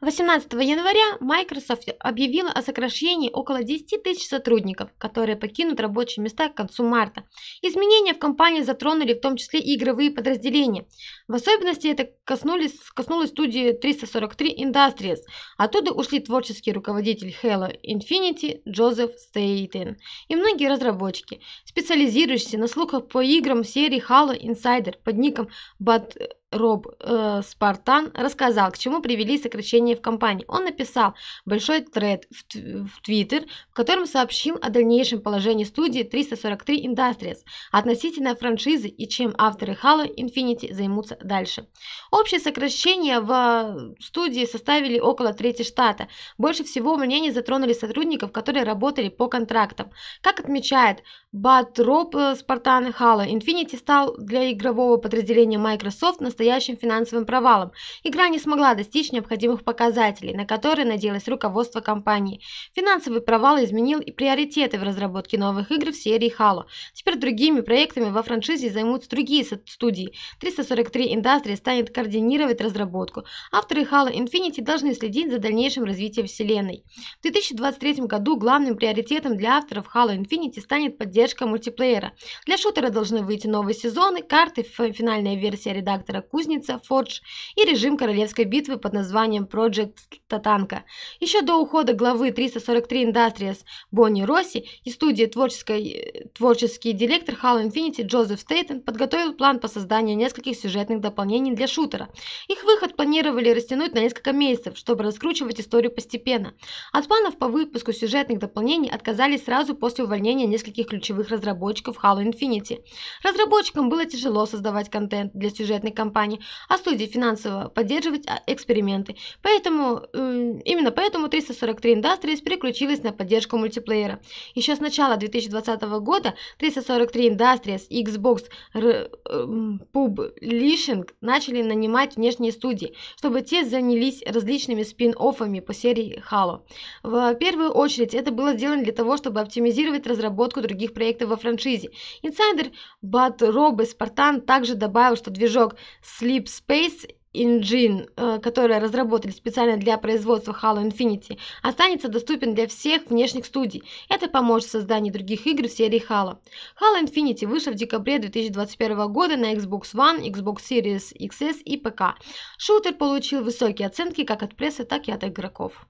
18 января Microsoft объявила о сокращении около 10 тысяч сотрудников, которые покинут рабочие места к концу марта. Изменения в компании затронули в том числе и игровые подразделения. В особенности это коснулись, коснулось студии 343 Industries. Оттуда ушли творческий руководитель Halo Infinity Джозеф Стейтен и многие разработчики, специализирующиеся на слухах по играм серии Halo Insider под ником Bad Роб э, Спартан рассказал, к чему привели сокращения в компании. Он написал большой тред в, Твиттер, в котором сообщил о дальнейшем положении студии 343 Industries относительно франшизы и чем авторы Halo Infinity займутся дальше. Общее сокращение в э, студии составили около трети штата. Больше всего увольнения затронули сотрудников, которые работали по контрактам. Как отмечает Бат Роб э, Спартан, Halo Infinity стал для игрового подразделения Microsoft на настоящим финансовым провалом. Игра не смогла достичь необходимых показателей, на которые надеялось руководство компании. Финансовый провал изменил и приоритеты в разработке новых игр в серии Halo. Теперь другими проектами во франшизе займутся другие студии. 343 Industries станет координировать разработку. Авторы Halo Infinity должны следить за дальнейшим развитием вселенной. В 2023 году главным приоритетом для авторов Halo Infinity станет поддержка мультиплеера. Для шутера должны выйти новые сезоны, карты, финальная версия редактора кузница «Фордж» и режим королевской битвы под названием Project Татанка. Еще до ухода главы 343 Industries Бонни Росси и студии творческой, творческий директор Halo Infinity Джозеф Стейтон подготовил план по созданию нескольких сюжетных дополнений для шутера. Их выход планировали растянуть на несколько месяцев, чтобы раскручивать историю постепенно. От планов по выпуску сюжетных дополнений отказались сразу после увольнения нескольких ключевых разработчиков Halo Infinity. Разработчикам было тяжело создавать контент для сюжетной кампании, компании, а студии финансово поддерживать а, эксперименты. Поэтому, именно поэтому 343 Industries переключилась на поддержку мультиплеера. Еще с начала 2020 года 343 Industries и Xbox эм, Publishing начали нанимать внешние студии, чтобы те занялись различными спин-оффами по серии Halo. В первую очередь это было сделано для того, чтобы оптимизировать разработку других проектов во франшизе. Инсайдер Бат Робе Спартан также добавил, что движок Sleep Space Engine, э, который разработали специально для производства Halo Infinity, останется доступен для всех внешних студий. Это поможет в создании других игр в серии Halo. Halo Infinity вышел в декабре 2021 года на Xbox One, Xbox Series XS и ПК. Шутер получил высокие оценки как от прессы, так и от игроков.